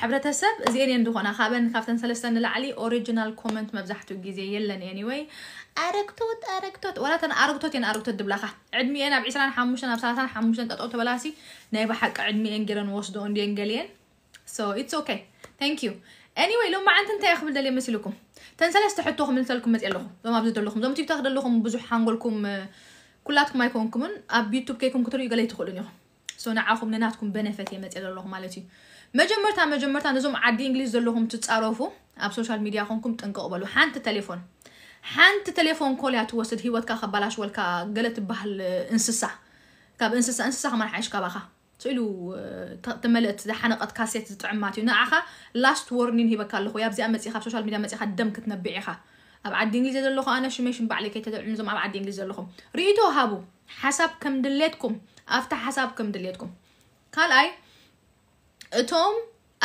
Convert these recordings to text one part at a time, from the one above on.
حبرتسب زيني ندخونا خابن خافتن سلسلن العلي original comment مبزحتو جيزي يلن anyway أركتوت أركتوت ولا تن أركتوت ين أركتوت دبلخة عدمي أنا بعشران حموشن أنا بسلاسان حموشن تقطوت بلاسي نايبا حق عدمي انجرن وصدو اندي انجلين so it's okay thank you anyway لو ما عن تنتي أخبر دالي مسي لكم تنسلس تحطوخ من سلكم مزيئ لهم لو ما بزيتو لهم زو متيب تاخد لهم بزوح حنقولكم كلاتكم ما يكون كمون أب يوتيوب كيكم كتر يقلي تخلون يوم so نعاخو مناتكم benefit يمزيئ لهم مالتي መጀመርታ መጀመርታ ነዞም ዓዲ እንግሊዝ ዘለኹም ትፃረፉ ኣብ ሶሻል ሚድያ ኮንኩም ጥንቀቑ በሉ ሓንቲ ቴሌፎን ሓንቲ ቴሌፎን ኮል እያ ትወስድ ሂወትካ ከባላሽወልካ ገለ ትበሃል እንስሳ ካብ እንስሳ እንስሳ ከመርሓይሽ ካባኻ ስኢሉ ተመልእት ዝሓነቐት ካሴት ዝጥዕማት እዩ ንዓኻ ላስት ወርኒን ሂበካ ኣለኹ ኣብዚኣ መፅኻ ኣብ ሶሻል ሚድያ መፅኻ ደም ክትነቢዕ ኢኻ ኣብ ዓዲ እንግሊዝ ዘለኹ ኣነ ሽመይ ሽምባዕለ ከይተደዕምዞም ኣብ ዓዲ እንግሊዝ ዘለኹም ርእቶ ሃቡ ሓሳብ ከም ድሌትኩም ኣፍታ ሓሳብ ከም ድሌትኩም ካልኣይ እቶም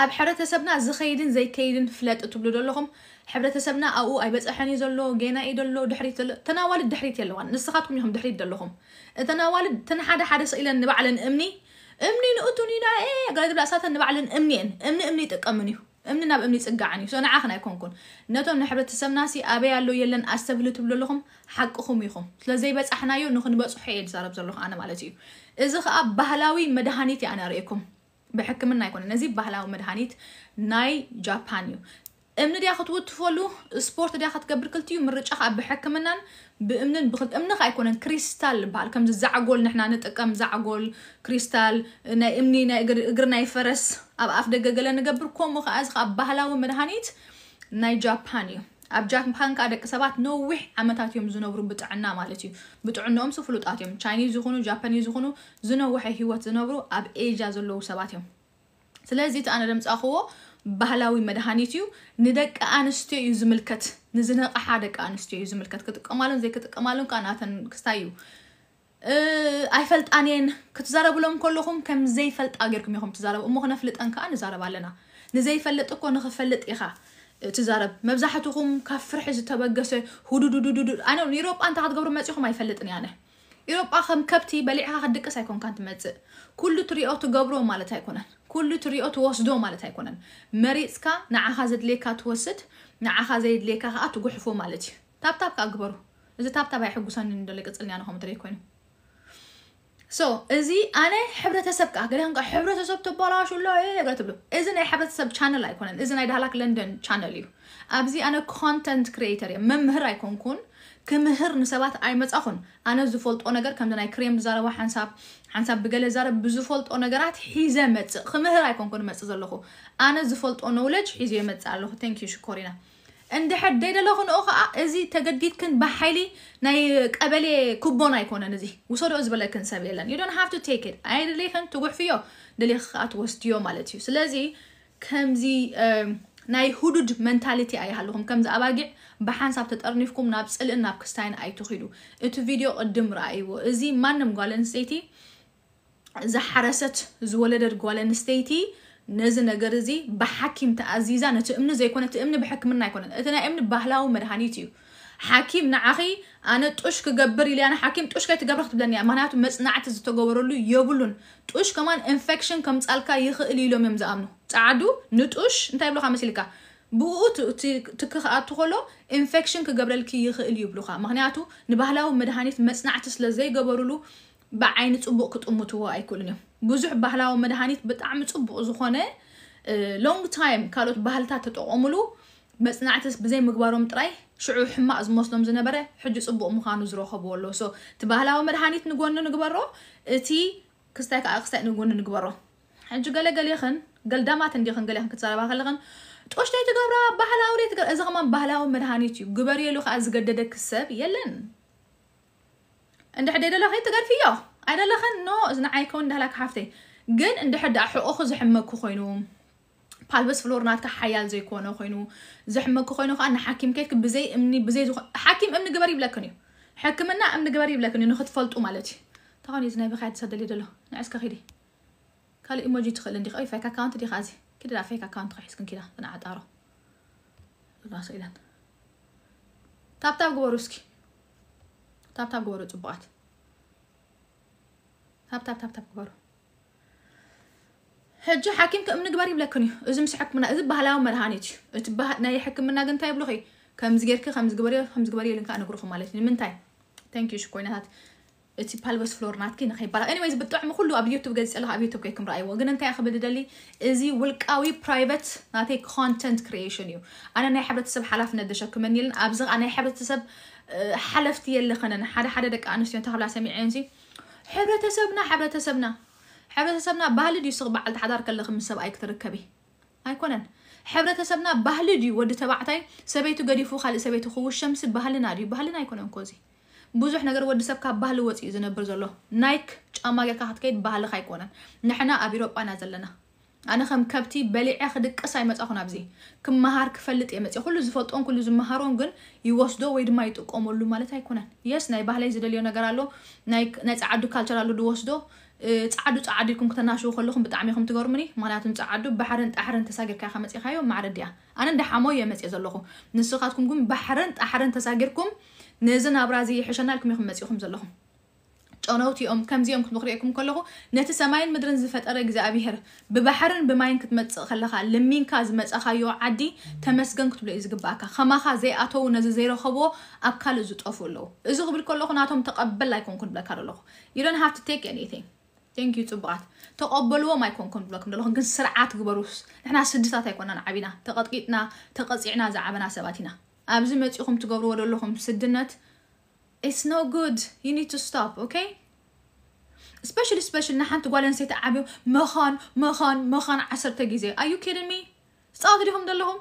ኣብ ሕብረተሰብና ዝኸይድን ዘይከይድን ፍለጥ እትብሉ ዘለኹም ሕብረተሰብና ኣብኡ ኣይበፅሐን እዩ ዘሎ ጌና እዩ ዘሎ ድሕሪት ዘሎ ተናዋልድ ድሕሪት የለዋን ንስኻትኩም ኢኹም ድሕሪት ዘለኹም እተናዋልድ እተን ሓደ ሓደ ስኢለን ንባዕለን እምኒ እምኒ ንእቱን ኢና ገለ ድብላ እሳተን ንባዕለን እምኒ እን እምኒ እምኒ ይጥቀምን እዩ እምኒ ናብ እምኒ ይፅጋዕን እዩ ሶ ንዓኽን ኣይኮንኩን ነቶም ንሕብረተሰብና ሲ ኣበይ ኣሎ የለን ኣስተብህሉ ትብሉ ኣለኹም ሓቅኹም ኢኹም ስለዘይበፃሕናዮ ንክንበፅሖ እየ ዝዛረብ ዘለኹ ኣነ ማለት እዩ እዚ ከዓ ባህላዊ መድሃኒት እየ ኣነ ርእኩም ብሕክምና ይኮነ ነዚ ባህላዊ መድሃኒት ናይ ጃፓን እዩ እምኒ ድያ ክትውትፈሉ ስፖርት ድያ ክትገብር ክልቲ እዩ ምርጫ ከዓ ብሕክምናን ብእምንን ብክል እምኒ ከዓ ኣይኮነን ክሪስታል ዝበሃል ከምዚ ዛዕጎል ንሕና ንጥቀም ዛዕጎል ክሪስታል ናይ እምኒ ናይ እግሪ ናይ ፈረስ ኣብ ኣፍ ደገ ገለ ንገብር ከምኡ ከዓ እዚ ከዓ ባህላዊ መድሃኒት ናይ ጃፓን እዩ ኣብ ጃፓን ከዓ ደቂ ሰባት ነዊሕ ዓመታት እዮም ዝነብሩ ብጥዕና ማለት እዩ ብጥዕንኦም ስፍሉጣት እዮም ቻይኒዝ ዝኾኑ ጃፓኒዝ ዝኾኑ ዝነዊሐ ሂወት ዝነብሩ ኣብ ኤዥያ ዘለዉ ሰባት እዮም ስለዚ እቲ ኣነ ደምፃኽዎ ባህላዊ መድሃኒት እዩ ንደቂ ኣንስትዮ እዩ ዝምልከት ንዝነቕሓ ደቂ ኣንስትዮ እዩ ዝምልከት ክጥቀማሉን ዘይክጥቀማሉን ከዓ ናተን ክስታይ እዩ ኣይፈልጣንየን ክትዛረብሎም ከለኹም ከም ዘይፈልጣ ጌርኩም ኢኹም ትዛረቡ እሞ ክነፍልጠን ከዓ ንዛረብ ኣለና ንዘይፈልጥ እኮ ንክፈልጥ ኢኻ ትዛረብ መብዛሕትኹም ካብ ፍርሒ ዝተበገሰ ሁዱዱዱዱዱ ኣነ ንኢሮጳ እንታ ክትገብሩ መፂኹም ኣይፈልጥን ያነ ኢሮጳ ከም ከብቲ በሊዕካ ክድቅስ ኣይኮንካ ትመፅእ ኩሉ ትሪኦ ትገብሮ ማለት ኣይኮነን ኩሉ ትሪኦ ትወስዶ ማለት ኣይኮነን መሪፅካ ንዓኻ ዘድልየካ ትወስድ ንዓኻ ዘየድልየካ ከዓ ትጉሕፎ ማለት እዩ ታብታብ ካ ግበሩ እዚ ታብታብ ደለ ንደለቅፅልኒ ኣነ ከምትርኢ ኮይኑ ሶ እዚ ኣነ ሕብረተሰብ ከዓ ገለ ከዓ ሕብረተሰብ ሎ ገለ ትብሉ እዚ ናይ ሕብረተሰብ ቻነል ኣይኮነን እዚ ናይ ዳህላክ ለንደን ቻነል እዩ ኣብዚ ኣነ ኮንተንት ክሪኤተር እየ መምህር ኣይኮንኩን ክምህር ንሰባት ኣይመፃኹን ኣነ ዝፈልጦ ነገር ከምዚ ናይ ክሬም ዝዛረባ ሓንሳብ ሓንሳብ ብገለ ዛረብ ብዝፈልጦ ነገራት ሒዘ መፅእ ክምህር ኣይኮንኩን መፅእ ዘለኹ ኣነ ዝፈልጦ ነውለጅ ሒዘ መፅእ ኣለኹ ተንኪዩ ሽኮሪና እንድሕር ደይደለኹ ንኡ ከዓ እዚ ተገዲድክን ብሓይሊ ናይ ቀበሌ ክቦን ኣይኮነን እዚ ውሰድኦ ዝበለክን ሰብ የለን ዩ ዶን ሃቭ ቱ ቴክ ድ ኣይደሊኽን ትጉሕፍዮ ደሊኽ ከዓ ትወስድዮ ማለት እዩ ስለዚ ከምዚ ናይ ሁዱድ መንታሊቲ ኣይሃለኹም ከምዚ ኣባጊዕ ብሓንሳብ ተጠርኒፍኩም ናብ ፅልእን ናብ ክስታይን ኣይትኽሉ እቲ ቪድዮ ቅድም ረኣይዎ እዚ ማንም ጓል ኣንስተይቲ ዝሓረሰት ዝወለደት ጓል ኣንስተይቲ ነዚ ነገር እዚ ብሓኪም ተኣዚዛ ነቲ እምኒ ዘይኮነ እቲ እምኒ ብሕክምና ኣይኮነን እቲ ናይ እምኒ ባህላዊ መድሃኒት እዩ ሓኪም ንዓኺ ኣነ ጡሽ ክገብር ኢልያና ሓኪም ጡሽ ከይትገብረ ክትብለኒ እያ ምክንያቱ መፅናዕቲ ዝተገበረሉ የብሉን ጡሽ ከማን ኢንፌክሽን ከምፃልካ ይኽእል ኢሎም እዮም ዝኣምኑ ፃዓዱ ንጡሽ እንታይ ይብሉካ መስሊካ ብኡ ትክክኣቱ ከሎ ኢንፌክሽን ክገብረልኪ ይኽእል ይብሉካ ምክንያቱ ንባህላዊ መድሃኒት መፅናዕቲ ስለዘይገበርሉ ብዓይኒ ፅቡቅ ክጥምትዎ ኣይክእሉን እዮም ብዙሕ ባህላዊ መድሃኒት ብጣዕሚ ፅቡቅ ዝኾነ ሎንግ ታይም ካልኦት ባህልታት ተጠቐምሉ መፅናዕቲ ብዘይ ምግባሮም ጥራይ ሽዑ ሕማቅ ዝመስሎም ዝነበረ ሕጂ ፅቡቅ ምዃኑ ዝረኸብዎ ኣሎ ሶ እቲ ባህላዊ መድሃኒት ንጎኒ ንግበሮ እቲ ክስታይ ከዓ ክስታይ ንጎኒ ንግበሮ ሕጂ ገለገሊኽን ገልዳማት እንዲኽን ገሊኽን ክትዛረባ ከለኽን ጦሽተይ ትገብራ ባህላዊ ሬት እዚ ከማን ባህላዊ መድሃኒት እዩ ግበርየሉ ከዓ ዝገደደ ክሰብ የለን እንድሕደ ደለኸይ ትገድፊዮ ኣይደለኸን ኖ ዝንዓይከውን እንዳሃላክ ሓፍተይ ግን እንድሕር ዳኣ ሕቆ ዝሕመኩ ኮይኑ ፓልበስ ፍሎር ናትካ ሓያል ዘይኮነ ኮይኑ ዝሕመኩ ኮይኑ ከዓ ንሓኪም ከይትክ ብዘይ እምኒ ብዘይ ሓኪም እምኒ ግበር ይብለክን እዩ ሕክምና እምኒ ግበር ይብለክን እዩ ንክትፈልጡ ማለት እዩ ተኾን እዩ ዝናይ ብካያ ተሰደልዩ ደሎ ንዕስካ ኺዲ ካልእ ኢሞጂ ትኽእል እንዲ ኸ ፌክ ኣካውንት ዲ ከዚ ኪዳ ዳ ፌክ ኣካውንት ክሒዝክን ኪዳ ተናዓጣሮ ራሰ ኢለን ታብታብ ግበሩ እስኪ ታብታብ ግበሩ ፅቡቃት هب تاب تاب تاب كبروا هجو حاكم كأمن قباري بلا كوني إذا مش حكمنا إذا بها لاو مرهانيتش إذا بها ناي حكمنا قنتاي بلوخي خمس قبري خمس قبري خمس قبري لنكا أنا قروخو مالتي من تاي تانكيو شكوين هات إتي بالوس فلور ناتكي نخي بلا anyways بتوعم خلو أبي يوتيوب قد يسألها أبي يوتيوب كيكم رأيوا قنن تاي أخبر دلي إزي ولقاوي برايفت ناتي كونتنت كرييشن يو أنا ناي حبرت سب حلاف ندشة كمان يلن أبزغ أنا حبرت سب آه، حلفتي اللي خنن حدا حدا دك أنا سيون تخبل سامي عينزي حبرتسبنا حبرتسبنا حبرتسبنا بهل دي صغ بعلت حدار كله خمس سبع أكثر كبي أيكونن حبرتسبنا بهل دي ود تبعتي سبيتو قدي فو خال سبيتو خو الشمس بهل ناري بهل نايكونن كوزي بوزح نقدر ود سبك بهل وتي زين برزله نايك أما جاك هتكيد بهل خايكونن نحنا أبيروب أنا زلنا ኣነ ከም ከብቲ በሊዐ ክድቅስ ኣይመፃኹን ኣብዚ ክመሃር ክፈልጥ እየ መፅእ ኩሉ ዝፈልጦን ኩሉ ዝመሃሮን ግን ይወስዶ ወይ ድማ ይጥቀመሉ ማለት ኣይኮነን የስ ናይ ባህላይ ዝደልዮ ነገር ኣሎ ናይ ፃዓዱ ካልቸር ኣሎ ድወስዶ ፃዓዱ ፃዓዱ ኢልኩም ክተናሽቡ ከለኹም ብጣዕሚ ኢኹም ትገርሙኒ ምክንያቱም ፃዓዱ ባሕርን ጣሕርን ተሳጊርካ ኢካ መፅኢካዮ ማዕረድ እያ ኣነ እንዳሓሞ እየ መፅእ ዘለኹ ንስኻትኩም ግን ባሕርን ጣሕርን ተሳጊርኩም ነዚ ናብራ እዚ ይሕሸና ኢልኩም ኢኹም መፅኢኹም ዘለኹም ጨነውቲኦም ከምዚኦም ክትመክሪአኩም ከለኹ ነቲ ሰማይን ምድርን ዝፈጠረ እግዚኣብሄር ብባሕርን ብማይን ክትመፅእ ከለካ ልሚንካ ዝመፀካዮ ዓዲ ተመስገን ክትብሎ እዩ ዝግባእካ ከማካ ዘይኣተው ነዚ ዘይረኸብዎ ኣብ ካልእ ዝጠፉ ኣለዉ እዚ ክብል ከለኹ ናቶም ተቐበል ኣይኮንኩን ብለካ ኣለኹ ዩደን ሃብ ቴክ ኒቲንግ ቴንክ ዩ ፅቡቃት ተቐበልዎም ኣይኮንኩም ብለኩም ዘለኹም ግን ስርዓት ግበሩስ ንሕና ስድታት ኣይኮናን ዓቢና ተቐጥቂጥና ተቐፂዕና ዝዓበና ሰባት ኢና ኣብዚ መፂኹም ትገብርዎ ዘለኹም ስድነት it's no good you need to stop okay especially especially نحن تقول نسيت عبي مخان مخان مخان عسرت جزء are you kidding me صادرهم دلهم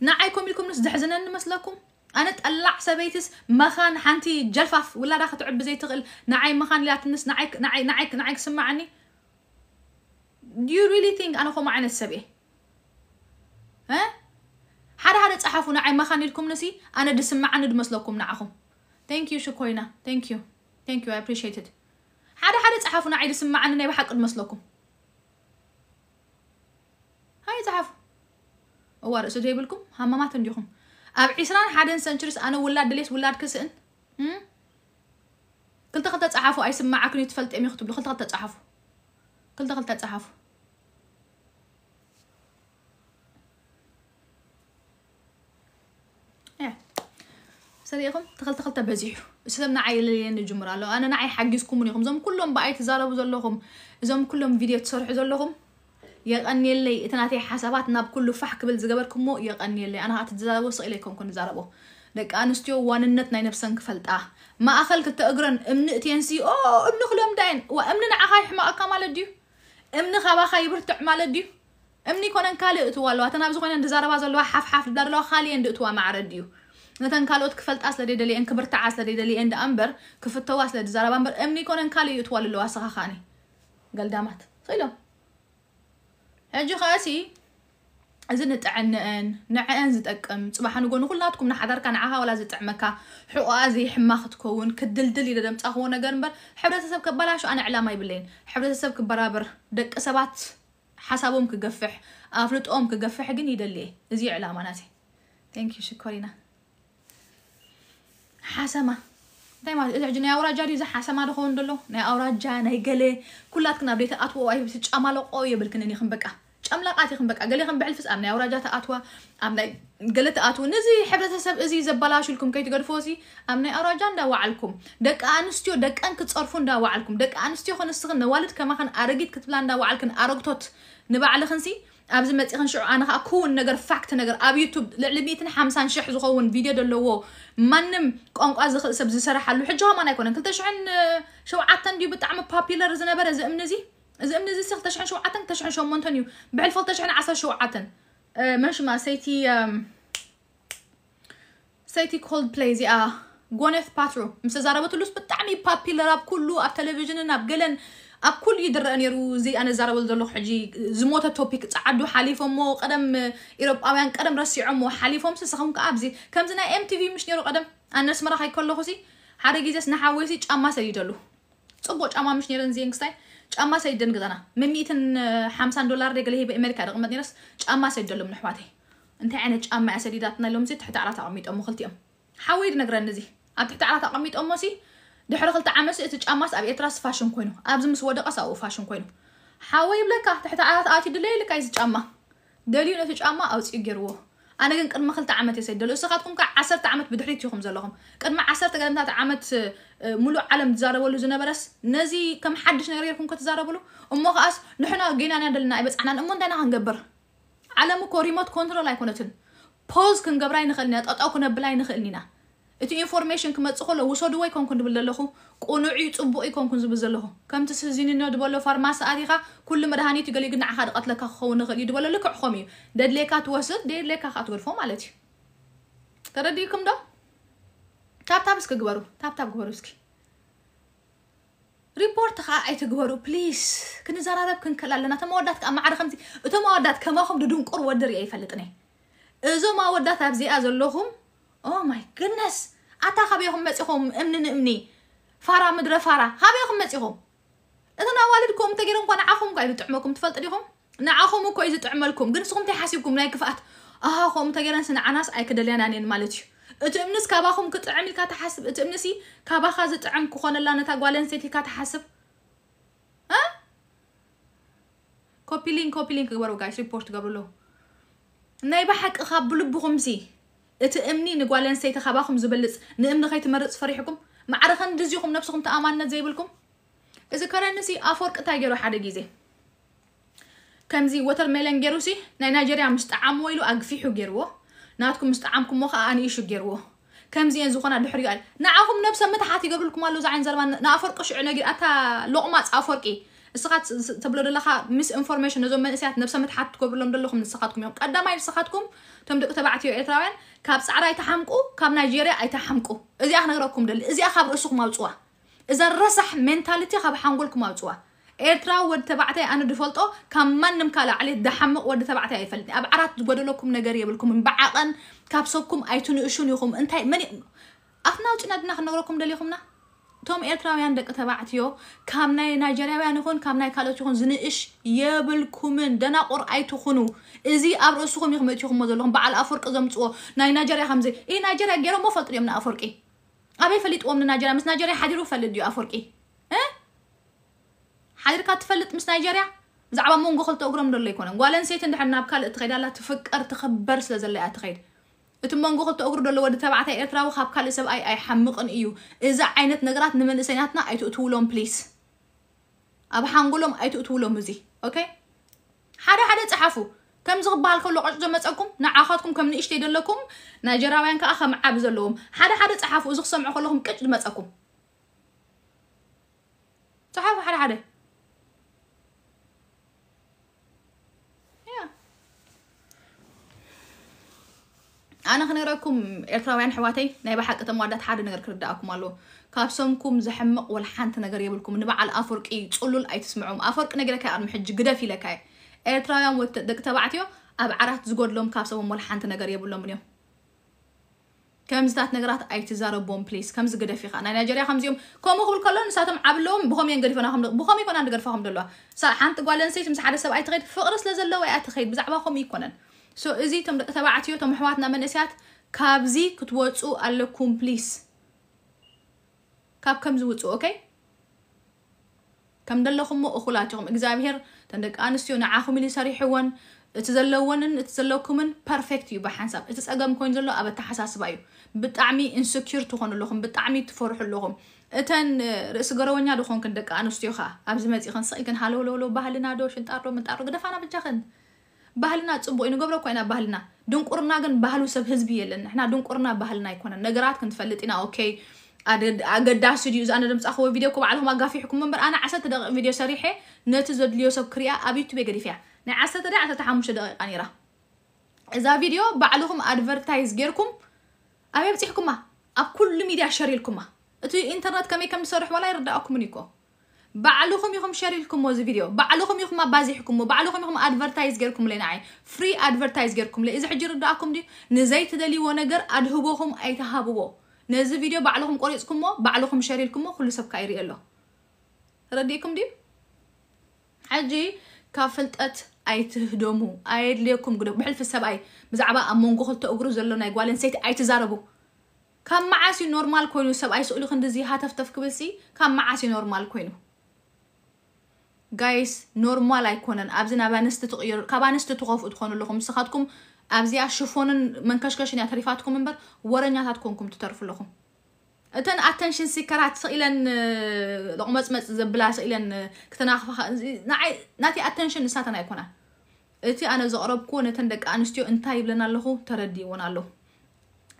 نعيكم لكم نصدح زنن مسلكم أنا تقلع سبيتس مخان حنتي جلفف ولا راح تعب زي تغل نعي مخان لا تنس نعيك نعي نعيك نعيك سمعني do you really think أنا خو معنا السبي ها حدا حدا تصحفوا نعي مخان لكم نسي أنا دسمع أنا دمسلكم نعخم ثانك يو شكوينه ثانك يو ثانك يو اي ابريشيتد حدا حدا تصحفنا عيد سمعنا ني بحق المسلكم هاي تصحف اوار سجيب لكم هما ما تنديكم اب 20 حدا سنتشرس انا ولاد ليس ولاد كسن ام كنت خلت تصحفوا اي سمعك ني تفلت امي خطب كنت خلت تصحفوا كنت خلت تصحفوا سريقهم تخل تخل تبزيح سلام اللي لين الجمرة لو أنا نعي حجزكم منيهم زم كلهم بقى يتزالوا بزلهم زم كلهم فيديو تسرحوا زلهم يغني اللي تناتي حسابات ناب كله فح قبل زقبركم مو يغني اللي أنا هتتزاربوا سئليكم كن زاربوا ደቂ ኣንስትዮ ዋንነት ናይ ነብሰን ክፈልጣ ማእኸል ክልተ እግረን እምኒ እትየንሲ ኦ እምኒ ክሎም ዳየን ዋ እምኒ ንዓኻ ይሕማቐካ ማለት ድዩ እምኒ ካባኻ ይብርትዕ ማለት ድዩ እምኒ ኮነን ካልእ እትዋ ኣለዋ ተናብ ዝኾይነ ንዛረባ ዘለዋ ሓፍሓፍ ዳለዋ ካልእየ ንድእትዋ ማዕረ ድዩ ነተን ካልኦት ክፈልጣ ስለደይደልየን ክብርታዓ ስለደይደልየን ደኣ እምበር ክፍተዋ ስለ ዝዛረባ እምበር እምኒ ኮነን ካልእ እዩ ትዋሉ ኣለዋ ስኻ ከኣኒ ገልዳማት ክኢሎም ሕጂ ከኣሲ እዚ ንጥዕንአን ንዕአን ዝጠቅም ፅባሕ ንጎኑ ኩላትኩም ንሓዳርካ ንዓኻ ወላ ዝጥዕመካ ሕቁኣ ዘይሕማ ክትከውን ክድልድል ኢለ ደምፃኽዎ ነገር እምበር ሕብረተሰብ ከባላሹ ኣነ ዕላማ ይብለይን ሕብረተሰብ ክበራብር ደቂ ሰባት ሓሳቦም ክገፍሕ ኣፍልጦኦም ክገፍሕ ግን ይደልየ እዚ ዕላማ ናት ቴንክ ዩ ሽኮሪና حسما دائما يزعجني أورا جاري زح حسما دخون دلو نيا أورا جا نيا قلي كلات كنا بريت أتوا وأي بس تش أمله قوي بالكن إني خم بقى تش أمله قاتي خم بقى قلي خم بعلفس أم نيا أورا جا تأتوا أم نيا قلت أتوا نزي حبة سب إزي زبلاش لكم كي تقدر فوزي أم نيا أورا جا دوا عليكم دك أنستيو دك أنك تصرفون دوا عليكم دك أنستيو خن استغنى والد كما خن أرجيت كتبلان دوا عليكم أرجتوت نبع على خنسي ኣብዚ መፂእኸን ሽዑ ኣነ ከዓ ክውን ነገር ፋክት ነገር ኣብ ዩቱብ ልዕሊ 150 ሽሕ ዝኸውን ቪድዮ ዘለዎ ማንም ቋንቋ ዝኽእል ሰብ ዝሰራሓሉ ሕጂ ኸማን ኣይኮነን 207 ድዩ ብጣዕሚ ፖፒለር ዝነበረ እዚ እምኒ እዚ እዚ እምኒ እዚ 207 208 እዩ ብሕልፊ 217 መን ሽማ ሰይቲ ሰይቲ ኮልድ ፕሌይ እዚኣ ጎነፍ ፓትሮ ምስ ተዛረበትሉስ ብጣዕሚ ፖፒለር ኣብ ኩሉ ኣብ ቴሌቭዥንን ኣብ ገለን ኣብ ኩሉ እዩ ዝረአ ነይሩ እዚ ኣነ ዘረበሉ ዘለኩ ሕጂ ዝሞተ ቶፒክ ፀዓዱ ሓሊፎሞ ቀደም ኢሮጳውያን ቀደም ረሲዖሞ ሓሊፎም ስስኹም ከዓ ኣዚ ከምዚ ናይ ኤምቲቪ ምሽ ነይሩ ቀደም ኣነስ መራኺ ከለኹ ሲ ሓደ ግዜ ስናሓወይሲ ጫማ ሰዲደሉ ፅቡቅ ጫማ ምሽ ነረን እዚአን ክስታይ ጫማ ሰዲደን ገዛና መሚእትን ሓምሳን ዶላር ደገለ ሂበ ኣሜሪካ ደቕመጥ ነረስ ጫማ ሰዲደሎም ንኣሕዋተይ እንታይ ዓይነት ጫማ ያ ሰዲዳትና ሎም ሲ ትሕቲ ዓራት ኣቐሚጦሞ ክልቲኦም ሓወይ ድነግረኒ እዚ ኣብ ትሕቲ ዕላት ኣቐሚጦሞ ሲ دحر خلت إتج أمس أبي إتراس فاشن كوينو أبزم سوادق أساو فاشن كوينو حاوي بلاك تحت عيات آتي دلي لك عايز أما دليل نتج أما أو تيجروه أنا جن كن ما خلت عمت يا سيد دلو سقطكم كعسر تعمت بدحري تيوخم زلهم كن ما عسر تقدم تعمت عمت ملو علم تزارة ولو زنا برس نزي كم حدش نغير لكم كتزارة ولو أم غاس نحنا جينا ندلنا بس أنا أمون دنا هنجبر علم كوريمات كنترول لا بوز كن جبراي نخلنا أتأكل بلاي نخلنا እቲ ኢንፎርሜሽን ክመፅእ ከሎ ውሰድዎ ይኮንኩን ድብል ዘለኹ ቁኑዕ ፅቡቅ ይኮንኩን ዝብል ዘለኹ ከምቲ ስዝኒኖ ድበሎ ፋርማሲ ኣቲኻ ኩሉ መድሃኒት ይገሊ ግን ንዓኻ ድቐትለካ ክኸውን ይኽእል እዩ ድበሎ ልክዕኹም እዩ ደድሌካ ትወስድ ደድሌካ ከዓ ትገድፎ ማለት እዩ ተረዲእኩም ዶ ታብታብ እስኪ ግበሩ ታብታብ ግበሩ እስኪ ريبورت خا اي تقبروا بليز كنا زرارب كن كلا لنا تما ودات كأما عاد خمسي تما ودات كما خم دون قر ودري اي فلتني ازو ما ودات ابزي ازلهم ኦ ማይ ግነስ ኣታ ካበይኹም መፂኹም እምኒ ንእምኒ ፋራ ምድረ ፋራ ካበይኹም መፂኹም እቲ ናብ ዋልድኩም እንተገይሮም እኳ ንዓኹም እኳ እዩ ዝጥዕመኩም ትፈልጡ ዲኹም ንዓኹም እኮ እዩ ዝጥዕመልኩም ግን ንስኹም እንታይ ሓሲብኩም ናይ ክፍኣት ኣሃኹም ተገይረንስ ንዓናስ ኣይክደልያን ኣነን ማለት እዩ እቲ እምንስ ካባኹም ክጥዕም ኢልካ ተሓስብ እቲ እምንሲ ካባኻ ዝጥዕም ክኾነላ ነታ ጓል ኣንስተይቲ ኢልካ ተሓስብ ኮፒ ሊንክ ኮፒ ሊንክ ግበሩ ጋይስ ሪፖርት ገብሩ ኣለዉ ናይ ባሓቂ ካብ ብልብኹምሲ እቲ እምኒ ንጓል ኣንስተይቲ ካባኹም ዝበልፅ ንእምኒ ከይትመርፅ ፈሪሕኩም ማዕረኸን ድዝኹም ነብስኹም ተኣማንነት ዘይብልኩም እዚ ከረንሲ ኣብ ወርቂ እንታይ ገይሩ ሓደ ግዜ ከምዚ ወተር ሜለን ገይሩ ሲ ናይ ናይጀርያ ምስ ጣዓምዎ ኢሉ ኣግፊሑ ገይርዎ ናትኩም ምስ ጣዓምኩሞ ከዓ ኣንኢሹ ገይርዎ ከምዚአን ዝኾና ድሕሪኡ ኣለ ንዓኹም ነብሰ ምትሓት ይገብርልኩም ኣሎ ዛዓይን ዘርባ ንኣፈርቂ ሽዑ ነጊር ኣታ ሎቕማፅ ኣፈርቂ نسخات تبلو دلها مس انفورميشن نزوم من اسيات نفسهم تحت كبرلهم دلهم نسخاتكم يوم قدام هاي نسخاتكم تم دك تبعتي ايتراين كاب سعر اي تحمكو كاب نيجيريا اي تحمكو ازي احنا نغركم دل ازي اخاب اسوق ما بتوا اذا الرسح منتاليتي خاب حنقولكم ما بتوا ايترا ود تبعتي انا ديفولتو كان منم كالا علي دحمق ود تبعتي يفلني ابعرات غدلكم نغير يبلكم مبعقن كاب سوقكم ايتوني اشون يخوم انت من اخنا وجنا دنا نغركم دليكمنا ቶም ኤርትራውያን ደቂ ተባዕትዮ ካብ ናይ ናይጀርያውያን ይኹን ካብ ናይ ካልኦት ይኹን ዝንእሽ የብልኩምን ደናቑር ኣይትኹኑ እዚ ኣብ ርእስኩም ይኹም እትኹሞ ዘለኹም በዓል ኣፈርቂ ዘምፅዎ ናይ ናይጀርያ ከምዚ ኢ ናይጀርያ ገይሮሞ ፈጥሩ እዮም ንኣፈርቂ ኣበይ ፈሊጥዎም ንናይጀርያ ምስ ናይጀርያ ሓዲሩ ፈልጥ ድዩ ኣፈርቂ ሓዲርካ ትፈልጥ ምስ ናይጀርያ ብዛዕባ መንጎ ክልተ እግሮም ደሎ ኣይኮነን ጓለን ሴት እንድሕር ናብ ካልእ ትኸይዳላ ትፍቀር ትኽበር ስለ ዘለያ ትኸይድ እቶም መንጎክልቲ እግሩ ደሎ ወዲ ተባዕታይ ኤርትራዊ ካብ ካልእ ሰብኣይ ኣይሓምቕን እዩ እዛ ዓይነት ነገራት ንመንእሰኛትና ኣይትእትውሎም ፕሊስ ኣብ ሓንጎሎም ኣይትእትውሎም እዚ ኦኬ ሓደ ሓደ ፀሓፉ ከምዚ ክበሃል ከሎ ቆጭ ዘመፀኩም ንዓኻትኩም ከም ንእሽተይ ደለኩም ናይጀራውያን ከዓ ከም ዓብ ዘለዎም ሓደ ሓደ ፀሓፉ እዚ ክሰምዑ ከለኹም ቅጭ ዝመፀኩም ፀሓፉ ሓደ ሓደ أنا خنيركم إكرام عن حواتي نبي حق تم وردت حد نقدر كرد أكم الله كابسمكم زحم والحنت نقدر يبلكم نبع على أفرق إيه تقولوا الأي تسمعهم أفرق نقدر كأي أنا محج جدا في لكاي إكرام ودك تبعتيه أب عرفت زقول لهم كابسهم والحنت نقدر يبلهم اليوم كم زدت نقرات أي تزار بوم بليز كم زقدر في خان أنا جري خمس يوم كم هو الكلون ساتم عبلهم بخم ينقدر فينا خم بخم يكون عندك فهم دلوا سال حنت قالن سيسم سحر سبع أي تغيد فقرس لزلوا أي تغيد بزعبهم يكونن ሶ እዚ እቶም ደቂ ተባዕትዮ እቶም ኣሕዋትና መንእስያት ካብዚ ክትወፁ ኣለኩም ፕሊስ ካብ ከም ዝውፅኡ ኦኬይ ከም ደለኹም እኹላትኹም እግዚኣብሄር እተን ደቂ ኣንስትዮ ንዓኹም ኢሉ ሰሪሕዎን እቲ ዘለዎንን እቲ ዘለኩምን ፐርፌክት እዩ ብሓንሳብ እቲ ፀገም ኮይኑ ዘሎ ኣብ ኣተሓሳስባ እዩ ብጣዕሚ ኢንስኪር ትኾኑ ኣለኹም ብጣዕሚ ትፈርሑ ኣለኹም እተን ርእሲ ገረበኛ ድኾንክን ደቂ ኣንስትዮ ከዓ ኣብዚ መፂኽን ስቕይክን ሃለውለውሎ ባህልና ዶ ሽንጣሮ ምንጣሮ ግደፋና ብጃኽን بهلنا تصبوا إنه قبلك وأنا بهلنا دون قرنا جن بهلو سب حزبي لنا إحنا دون قرنا بهلنا يكون النجارات كنت فلت إنا أوكي أعد أعد داش فيديوز أنا دمس أخوي فيديو كم عليهم أقف في حكم منبر أنا عسلت دق فيديو شريحة نتز ليو سب كريا أبي تبي قري فيها نعسلت دق عسلت حمش دق أنا راه إذا فيديو بعلوهم أدفرتايز غيركم أبي بتحكم ما أب كل ميديا شري لكم ما أتوي إنترنت كم كم صرح ولا يرد أكم منكم بعلوكم يخم شاري لكم موز فيديو بعلوكم يخم بازي حكم وبعلوكم يخم ادفرتايز غيركم لناعي فري ادفرتايز غيركم اذا حجر دعكم دي نزاي تدلي ونجر ادهبوهم اي تهابوه نزي فيديو بعلوكم قريصكم بعلوكم شاري لكم كل سب ايري الله رديكم دي حجي كافلتت ኣይትህደሙ بحلف السب اي ሰብኣይ ብዛዕባ ኣብ መንጎ زلو እግሩ ዘሎ نسيت اي تزاربو كان معاسي نورمال كوينو سب اي سؤلو خندزي هاتف تفكبسي كان معاسي نورمال كوينو جايس نورمال أيكونن أبز نبانست تغير كبانست تغاف أدخون لكم سخاتكم أبز يعشفون من كشكشين يعترفاتكم منبر ورنياتات كونكم تترف لكم እተን ኣተንሽን ሲከራት ስኢለን ለቁመፅመፅ ዘብላ ስኢለን ክተናኽፋ ናተይ ኣተንሽን ንሳተን ኣይኮናን እቲ ኣነ ዘቕረብኮ ነተን ደቂ ኣንስትዮ እንታይ ይብለን ኣለኹ ተረዲእዎን ኣለኹ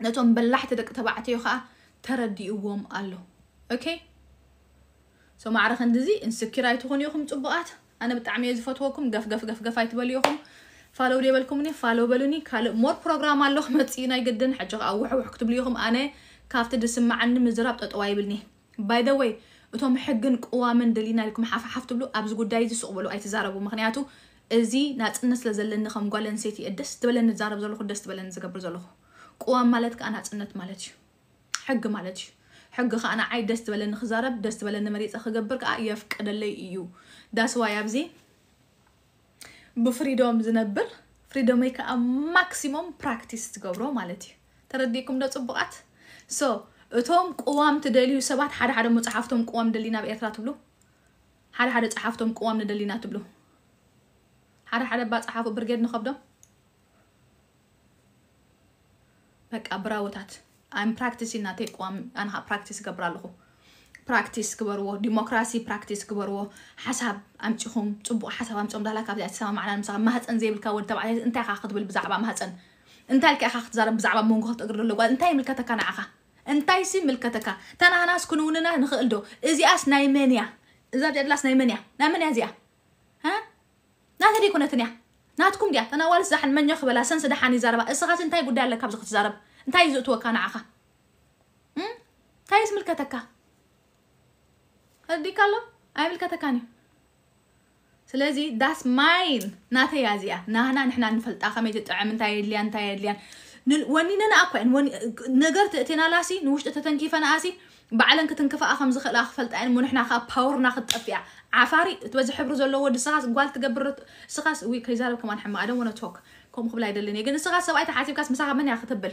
ነቶም በላሕቲ ደቂ ተባዕትዮ ከዓ ተረዲእዎም ኣሎ ኦኬ سو معرخ اندزي انسكير ايتخون يوخم تبقات انا بتعمي يزفتوكم قف قف قف قف ايتبل يوخم فالو دي بالكمني فالو بلوني كال مور بروجرام الله متينا يقدن حجق او وح وح كتب ليهم انا كافت دسمع عن مزراب تطواي بلني باي ذا واي እቶም ሕግን ቅዋምን ደሊና ኢልኩም ሓፋሓፍ ትብሉ ኣብዚ ጉዳይ እዚ ስቕ በሉ ኣይትዛረቡ ምክንያቱ እዚ ናፅነት ስለ ዘለኒ ከም ጓል ኣንሰይቲ እየ ደስ ትበለኒ ዛረብ ዘለኹ ደስ ትበለኒ ዝገብር ዘለኹ ቅዋም ማለት ከዓ ናፅነት ማለት እዩ ሕጊ ማለት እዩ حق خانا عاي دست ولا نخزارب دست ولا نمريت أخ جبرك أيفك أنا لي إيو داس واي أبزي بفريدوم زنبر فريدوم هيك ماكسيموم براكتيس تجبرو مالتي ترديكم ده تبقات so توم قوام تدليو سبات حد حد متحفتم قوام دلينا بإثرة تبلو حد حد تحفتم قوام ندلينا تبلو حد حد بات حافو برجع نخبدو بك أبرا وتات ኣም ፕራክቲስ እናተይ ቋሚ ኣነ ፕራክቲስ ገብር ኣለኹ ፕራክቲስ ክበርዎ ዲሞክራሲ ፕራክቲስ ክበርዎ ሓሳብ ኣምጪኹም ፅቡቅ ሓሳብ ኣምፆም ዳላ ካብዚ ኣተሰማምዕና ምስ ማህፀን ዘይብልካ ወዲ ተባዕታይ እንታይ ካ ክትብል ብዛዕባ ማህፀን እንታይ ልክኢካ ክትዛረብ ብዛዕባ መንጎ ክትእግር ዘሎ ጓል እንታይ ምልከተካ ንዓኻ እንታይ ሲ ምልከተካ ተናናስ ክንውንና ንኽእል ዶ እዚኣስ ናይ መን እያ እዛ ብዘድላስ ናይ መን እያ ናይ መን እያ እዚኣ ናተ ደይኮነትን እያ ናትኩም ድያ ተናዋልስ ዝሓንመኞ ክበላ ሰንስ ደሓን ይዛረባ እስኻስ እንታይ ጉዳይ ኣለካ ብዚ ክትዛረብ انتي زوتو كان عقا ام انتي ملكتك هدي كالو اي ملكتك انا سلازي داس ماين ناتي ازيا نانا نحنا نفلطا خمي تطعم انتي يليان انتي يليان ونينا ناكو ان ون نغر تاتينا لاسي نوش تتنكي فناسي بعلن كتنكفا خمز خلا خفلت ان مو نحنا خا باورنا خطفيا عفاري توزي حبر زلو ود سغاس قال تقبر سغاس وي كيزالو كمان حما ادون ونا توك كوم خبل ايدلني غن سغاس سوايت حاسب كاس مساها من يا خطبل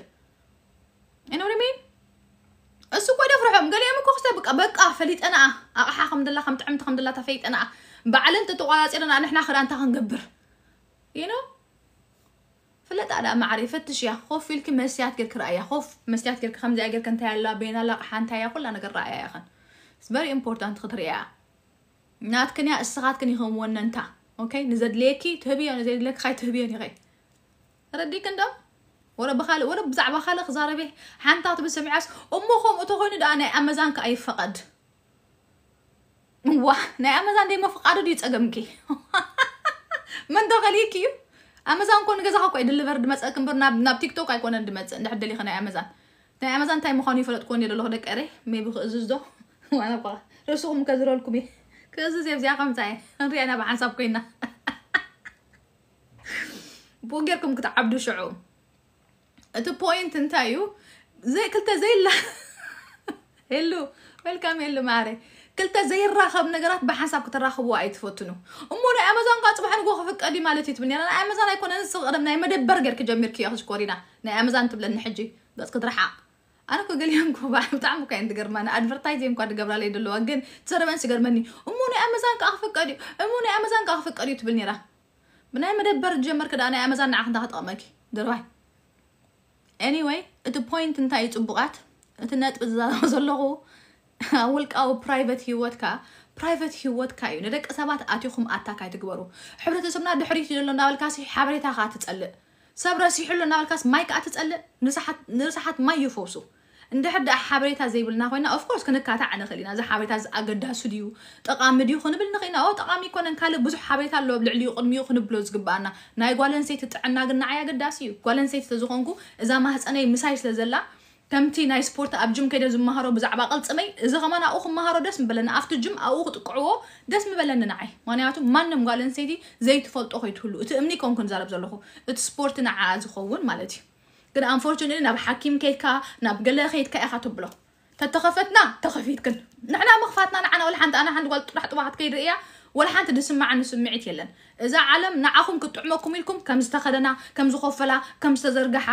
እኔ ወደ ሜን እሱ እኮ ደፍርሖም ገሊኦም እኮ ክሰብቀ በቃ ፈሊጠና ኣቕሓ ከም ደላ ከም ጥዕምቲ ከም ደላ ተፈይጠና ባዕለን ተተቆፃፂረና ንሕና ክዳ እንታ ክንገብር ኢኖ ፍለጣ ዳ ማዕሪ ፈትሽ እያ ኮፍ ኢልኪ መስያት ጌርክ ረአያ ኮፍ መስያት ጌርክ ከምዚኣ ጌርክ እንታይ ኣላ ቤና ላ ኣቕሓ እንታይ እያ ኩላ ነገር ረአያ ኢኸን ቨሪ ኢምፖርታንት ክትርእያ ናትክን እያ እስኻትክን ይኸምወነንታ ኦኬይ ንዘድልየኪ ትህብዮ ንዘድልየኪ ካይ ትህብዮን ይኸይ ረዲክ እንዶም ولا بخال ولا بزعبا خالق زاربه حنتا تبسمع عس امهم ده انا امازان كاي فقد واه نا امازان دي مفقاد دي تصغمكي من دخليكي امازان كون غزا حق يدلبر دمصكم برنا ناب تيك توك اي ايكون دمص عند حد لي خنا امازان تا امازان تاي مخاني فلط كون يدلو دقري مي بخززدو وانا بقى رسوم كزرولكم كزز قام خمسه نري انا بحساب كينا بوغيركم كتعبدو شعوب تو بوينت نتايو زي كلتا زي ال هلو ويلكم هلو ماري كلتا زي الراخب نقرات بحسب كنت الراخب وايد فوتنو امور امازون قاعد صباح نقول خفك قدي مالتي تبني انا امازون يكون انس قدم ناي مدب برجر كجمير كي اخش كورينا ناي امازون تبلا نحجي بس كنت راح انا كو قال يوم كو بعد بتعم كاين دغرمان ادفرتايزين كو قبل لي دلو وقن تسربن سغرمني اموني امازون كاخفك قدي اموني امازون كاخفك قدي تبني راه بناي مدب برجر كده انا امازون نعخ دهت امك دروي ኤኒወይ እቲ ፖይንት እንታይ እዩ ፅቡቃት እቲ ነጥቢ ዝዛረቦ ዘለኹ ውልቃዊ ፕራይቨት ሂወትካ ፕራይቨት ሂወትካ እዩ ንደቂ ሰባት ኣትኹም ኣታካ ይትግበሩ ሕብረተሰብና ድሕሪት ዘሎ እናበልካሲ ሓበሬታ ከዓ ትፀልእ ሰብ ረሲሑሉ እናበልካስ ማይ ከዓ ትፀልእ ንርስሓት ማይ ይፈውሱ እንድሕር ደኣ ሓበሬታ ዘይብልና ኮይና ኦፍኮርስ ክንካታዕ ንኽእል ኢና እዚ ሓበሬታ ኣገዳሱ ድዩ ጠቃሚ ድዩ ክንብል ንኽኢና ኦ ጠቃሚ ይኮነን ካልእ ብዙሕ ሓበሬታ ኣለዎ ብልዕልዩ ቅድሚኡ ክንብሎ ዝግባኣና ናይ ጓል ኣንሰይቲ ጥዕና ግን ንዓይ ኣገዳሲ እዩ ጓል ኣንሰይቲ ተዝኾንኩ እዛ ማህፀነይ ምሳይ ስለ ዘላ ከምቲ ናይ ስፖርት ኣብ ጅም ከይደ ዝመሃሮ ብዛዕባ ቅልፅመይ እዚ ኸማ ናብኡ ክመሃሮ ደስ ምበለኒ ኣብቲ ጅም ኣብኡ ክጥቅዕዎ ደስ ምበለኒ ንዓይ ምክንያቱ ማንም ጓል ኣንሰይቲ ዘይትፈልጦ ኮይትህሉ እቲ እምኒ ኮንኩን ዛረብ ዘለኹ እቲ ስፖርት ንዓኣ ዝኸውን ማለት እዩ ግን አንፎርቹኔት ናብ ሓኪም ከይድካ ናብ ገለ ከይድካ ኢኻ ትብሎ ተተኸፈትና ተኸፊትክን ንሕና ምኽፋትና ንዓና ወላ ሓንቲ ኣነ ሓንቲ ጓል ጥራሕ ጥዋሕት ከይድር እያ ወላ ሓንቲ ድስማዓኒ ስምዒት የለን እዛ ዓለም ንዓኹም ክጥዕመኩም ኢልኩም ከም ዝተኸደና ከም ዝኸፈላ ከም ዝተዘርግሓ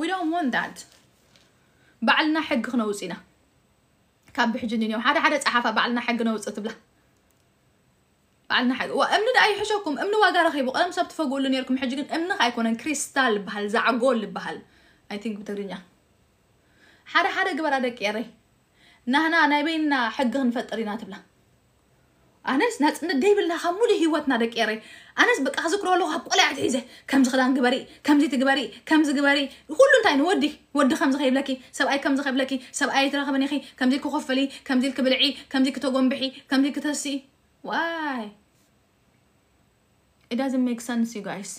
ዊዶን ወን ዳት ባዕልና ሕጊ ክነውፅ ኢና ካብ ብሕጂ ንዮም ሓደ ሓደ ፀሓፋ ባዕልና ሕጊ ነውፅእ ትብላ عندنا حق وامن اي حشوكم امن واقع رخيب وقلم سبت فقول لن يركم حجقن امن خا يكون كريستال بهل زعقول بهل اي ثينك بتقدرين حدا حدا قبل هذاك يا ري نهنا نايبين حقه نفطرينا تبلا انس نات ان دي بلنا خمول هيوتنا دك يا ري انس بقى زكرو لو حقول يا تيزه كم زخدان قبري كم زيت قبري كم زقبري كل انت نودي ود خمس خيب لك سب اي كم زخيب لك سب اي ترى خمني خي كم زيك خفلي كم زيك بلعي كم زيك توقم كم زيك تسي Why? It doesn't make sense, you guys.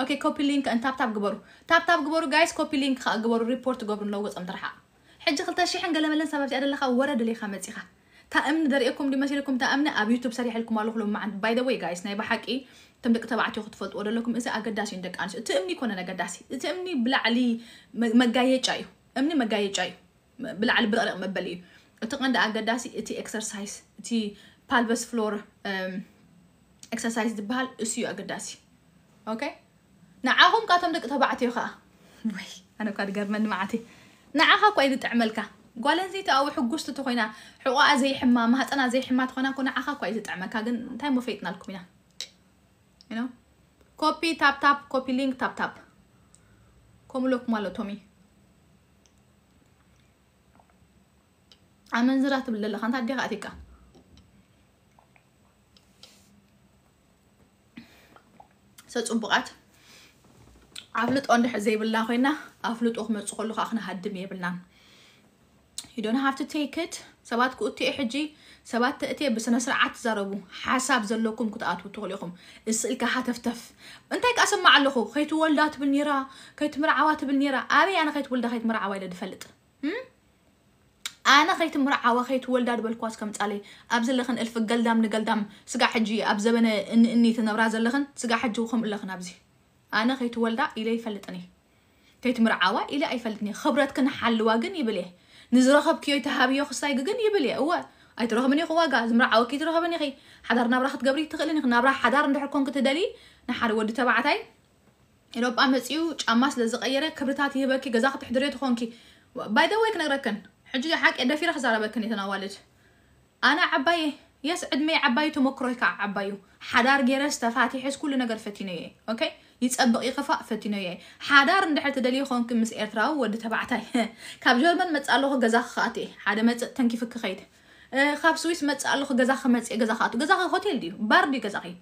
اوكي كوبي لينك ان تاب تاب قبرو تاب تاب قبرو جايز كوبي لينك خا قبرو ريبورت قبر نوقص ام ترحا حجي خلتا شي حن قال ملن سببتي انا لخا ورد لي خامتي خا تأمن دريكم دي مسيركم تأمن اب يوتيوب سريح لكم الله لهم عند باي ذا واي جايز نايبا حقي تم دق تبعتي خد فوت ودلكم اذا اقداسي عندك انش تأمني كون انا قداسي تأمني بلعلي مقايج ايو امني مگایچای بلعل بلعل مبلي اتقن دا اگداسي اتي اكسرسايز اتي بالبس فلور ام اكسرسايز دي بال اسيو اگداسي اوكي نعاهم كاتم دك تبعتي خا وي انا كاد من معتي نعاها كويد تعملكا قالن زيت او حقوشت تخينا حقوا زي حمامه انا زي حمات خنا كنا عاها كويد تعملكا كن تاي مو فيتنا لكم هنا you know copy tap tap copy link tap tap كملوك مالو تومي عمن زرات بلا خانت عدي غاتيكا سات امبغات عفلت اون حزيب الله خينا عفلت اخ مرسو خلو خاخنا حد ميبلنا you don't have to take it سبات كوتي حجي سبات تأتي بس نسرع تزربو حساب زلكم كتاعت وتغليكم السلك حتفتف انت هيك اسمع لكم خيت ولدات بالنيرة خيت مرعوات بالنيرة ابي انا خيت ولدة خيت مرعوات دفلت هم؟ انا خيت مرعه وخيت ولداد بالكواس كمت علي ابزلخن الف قلدام نقلدام سقع حجي ابزبن ان اني تنبرا زلخن سقع حجي وخم الخن ابزي انا خيت ولدا الى يفلتني خيت مرعاوا الى اي فلتني خبرت كن حل واغن يبليه نزرخب كيو تهاب يو خصاي غن يبليه هو اي تروح مني خوا غاز مرعاوا كي تروح مني خي حدار نبرا خت قبري تخلني نبرا حدار ندحر كون كتدلي نحار ود تبعتاي يروب امسيو قماس لزقيره كبرتات يبكي غزا خت حدريت خونكي باي ذا واي كنغركن حجي حق إذا في رخ رخصة بكني كني والد أنا عباية يسعد مي عباية مكروه كع عبايو حدار جرس فاتي حس كل نجر فتينية أوكي يتصبق يخفى فتينية حدار ندحر تدلي خون كم سئر إرترا ود تبعتي كاب جرمن متسأله جزاخ خاتي حدا ما تنكي فك خيد أه، خاب سويس متسأله جزاخ مت جزاخاتو جزاخ هوتيل ديو بار دي جزاخي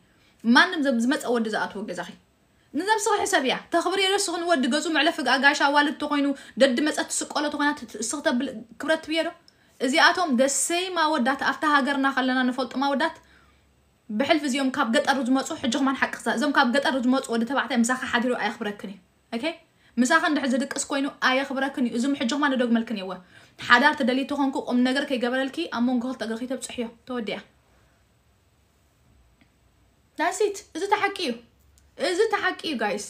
ما نمزم زمت أول جزاخاتو جزاخي نزام صراحة سبيا تخبري ليش صغن ود جزء معلف فق أجاش عوالد تقينو دد مس أتسق ولا تقينا تسقط بكبرت بيرو إذا أتوم دسي ما ودات أفتح هجرنا خلنا نفوت ما ودات بحلف زيوم كاب قد أرد ما تصح جمع حق خسا زيوم كاب قد أرد ما تصود تبعته مساحة حد يروح أخبركني أوكي مساحة عند حزدك أسكوينو أي خبركني إذا محد جمع ندق ملكني هو حدار تدلي تخنكو أم نجر كي جبل الكي أم من قهر تقرخي تبصحيه توديه ناسيت إذا تحكيه እዚ ተሓቂ እዩ ጋይስ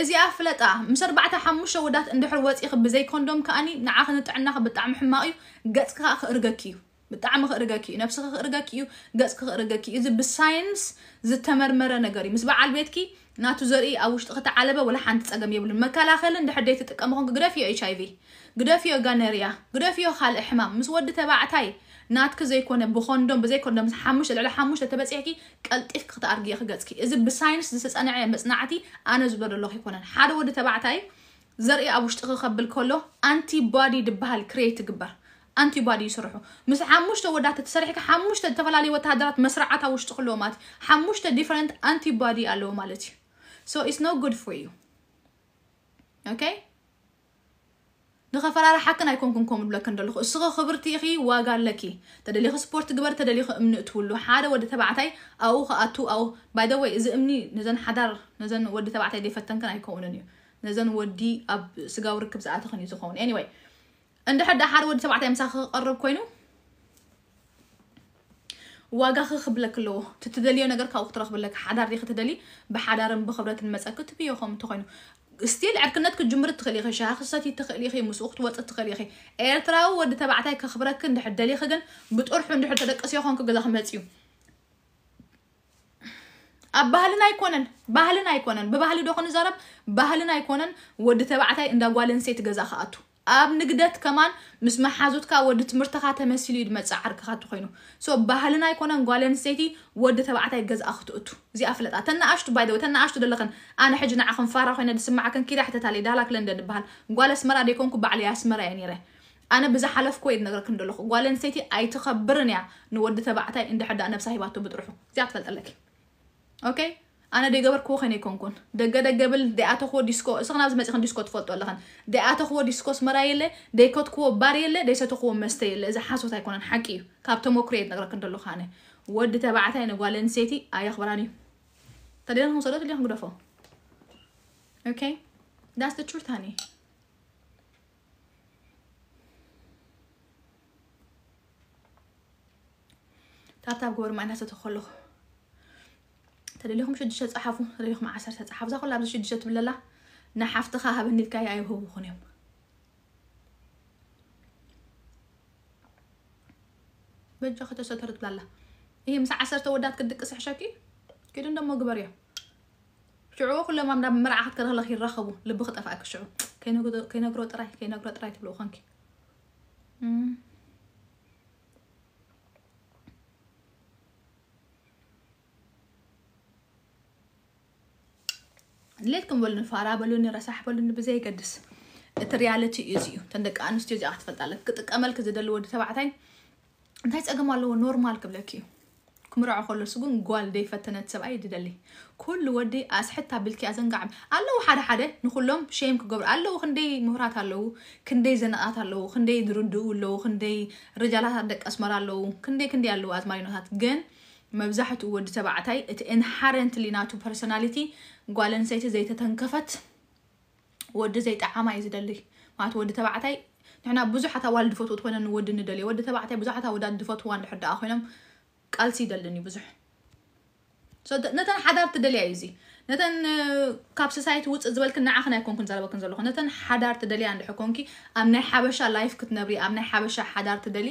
እዚኣ ፍለጣ ምስ ኣርባዕተ ሓሙሽተ ወዳት እንድሕር ወፂኺ ብዘይ ኮንዶም ከኣኒ ንዓኸ ንጥዕናኸ ብጣዕሚ ሕማቕ እዩ ገፅካ ክእርገኪ እዩ ብጣዕሚ ክእርገኪ እዩ ነብስኺ ክእርገኪ እዩ ገፅኪ ክእርገኪ እዩ እዚ ብሳይንስ ዝተመርመረ ነገር እዩ ምስ በዓል ቤትኪ ናቱ ዘርኢ ኣብ ውሽጢ ክተዓለበ ወላ ሓንቲ ፀገም የብሉን መከላኸሊ እንድሕር ደይ ትጥቀምኹን ግደፍዮ ኤች ኣይቪ ግደፍዮ ጋነርያ ግደፍዮ ካልእ ሕማም ምስ ወዲ ተባዕታይ ناتك زيكون بخون دوم بزيكون دوم حاموش العلا حاموش لتبسيحكي قلتيخ إيه قطع أرقية خقاتكي إذا بساينس دسس أنا عين بسناعتي أنا زبر الله يكون حارو ودي تبعتاي زرقي أبو اشتغل خبل كله أنتي بادي دبها الكريت قبر أنتي بادي يسرحو مس حاموش تو ودات تسرحك حاموش تتفلا لي وتهدرات مسرعتها واشتغلو مات حاموش different أنتي بادي ألو so it's not good for you okay نخفر على حقنا يكون كنكم بلاك اندر لخ الصغة خبرتي خي واقال لكي تدلي خ سبورت قبر تدلي خ امن تولو حاده ود تبعتي او خ اتو او باي ذا واي اذا امني نزن حدر نزن ود تبعتي دي فتن كان يكونني نزن ودي اب سغا وركب ساعه خني زخون اني واي عند حد حار ود تبعتي مسخ قرب كوينو واقا خ خبلك لو تتدليو نغر كا اخترخ بلك حدر دي خ تدلي بحدارن بخبرات المساكت بيو خم تخينو ستيل عركنت كجمرت تخليخي شاخصتي تخليخي مسوخت وات تخليخي ايرترا ود تبعتاي كخبرك ند حد ليخا كن بتقرح ند حد تدقس يخون كغلا خمصيو ابهلنا يكونن بهلنا يكونن ببهل دوخن زرب بهلنا يكونن ود تبعتاي اندا غوالن سيت غزا خاتو ኣብ ንግደት ከማን ምስ መሓዙትካ ወዲ ትምህርትካ ተመሲሉ እዩ ድመፅእ ዓርክካ እትኮይኑ ባህልና ይኮነን ጓል ኣንስተይቲ ወዲ ተባዕታይ ገዛኣ ክትእቱ እዚኣ ፍለጣ ተናኣሽቱ ባይደወ ተናኣሽቱ ዘለኽን ኣነ ሕጂ ንዓኹም ፋራ ኮይነ ድስማዓክን ኪዳ ሕተታለየ ዳላ ክለ እንደ ድበሃል ጓል ኣስመራ ደይኮንኩ ባዕለየ ኣስመራ እየ ነይረ ኣነ ብዝሓለፍኮ የ ነገርክን ደለኹ ጓል ኣንስተይቲ ኣይትኸብርን እያ ንወዲ ተባዕታይ እንድሕዳ ነብሳ ሂባቶ ብጥርሑ እዚኣ ትፈልጠለኪ ኦኬ أنا دي جبر كوه خني كون كون ده جدا قبل ده أتو خو ديسكو سخن أز مثلا ديسكو تفوت ولا خن ده أتو خو ديسكوس مرايله ده كات كوه باريله ده ساتو خو مستيله إذا حاسو تاي كونن حكي كابتو مو كريت نقرا كن دلو خانه ود تبعته إنه قال نسيتي أي خبراني تدري هم صلوا تدري okay that's the truth honey تاب تاب قبر ما الناس تخلو تليهم شد شد صحفو تليهم عشر شد صحفو زاخو لابد شد شد بلالا نحفت خاها بني الكاي عيب هو بخونيهم بنت شخة تشترد بلالا إيه مسا عشر تودات كدك اسح شاكي كده ندم مقبر يا شعو كل ما مدام مرع أحد كده الله يرخبو لبخت أفاك شعو كينا كينا كروت راي كينا كروت راي تبلو خانكي mm -hmm. ድሌትኩም በሉን ፋራ በሉን ረሳሕ በሉን ይገድስ እቲ ሪያልቲ እዩ እዚ እዩ ተን ደቂ ኣንስትዮ እዚኣ ክትፈልጣለ ክጥቀመልክ ዝደሊ ወዲ ተባዕታይ እንታይ ፀገም ኣለዎ ኖርማል ክብለክ እዩ ክምርዖ ከሎ ሱ ግን ጓል ደይፈተነት ሰብኣይ ድደሊ ኩሉ ወዲ ኣስሕታ ብልኪ ኣዘንጋዕ ኣለዉ ሓደ ሓደ ንኩሎም ሸም ክገብሩ ኣለዉ ክንደይ ምሁራት ኣለዉ ክንደይ ዘነቃት ኣለዉ ክንደይ ድርድኡ ኣለዉ ክንደይ ርጃላታት ደቂ ኣስመራ ኣለዉ ክንደይ ክንደይ ኣለዉ ኣዝማሪኖታት ግን መብዛሕትኡ ወዲ ተባዕታይ እቲ ኢንሃረንትሊ ናቱ ፐርሶናሊቲ ጓል ኣንሰይቲ ዘይተተንከፈት ወዲ ዘይጠዓማ እዩ ዝደሊ ማለት ወዲ ተባዕታይ ንሕና ብዙሓት ኣዋል ድፈትኡ ትኮነ ንወዲ ንደልዮ ወዲ ተባዕታይ ብዙሓት ኣወዳት ድፈትዋ ንድሕር ደኣ ኮይኖም ቃልሲ ይደልን እዩ ብዙሕ ነተን ሓዳርቲ ደልያ እዩ እዚ ነተን ካብ ስሳይቲ ውፅእ ዝበልክን ንዓኽን ኣይኮንኩን ዘረበክን ዘለኹ ነተን ሓዳርቲ ደልያ እንድሕር ኮንኪ ኣብ ናይ ሓበሻ ላይፍ ክትነብሪ ኣብ ናይ ሓበሻ ሓዳርቲ ደሊ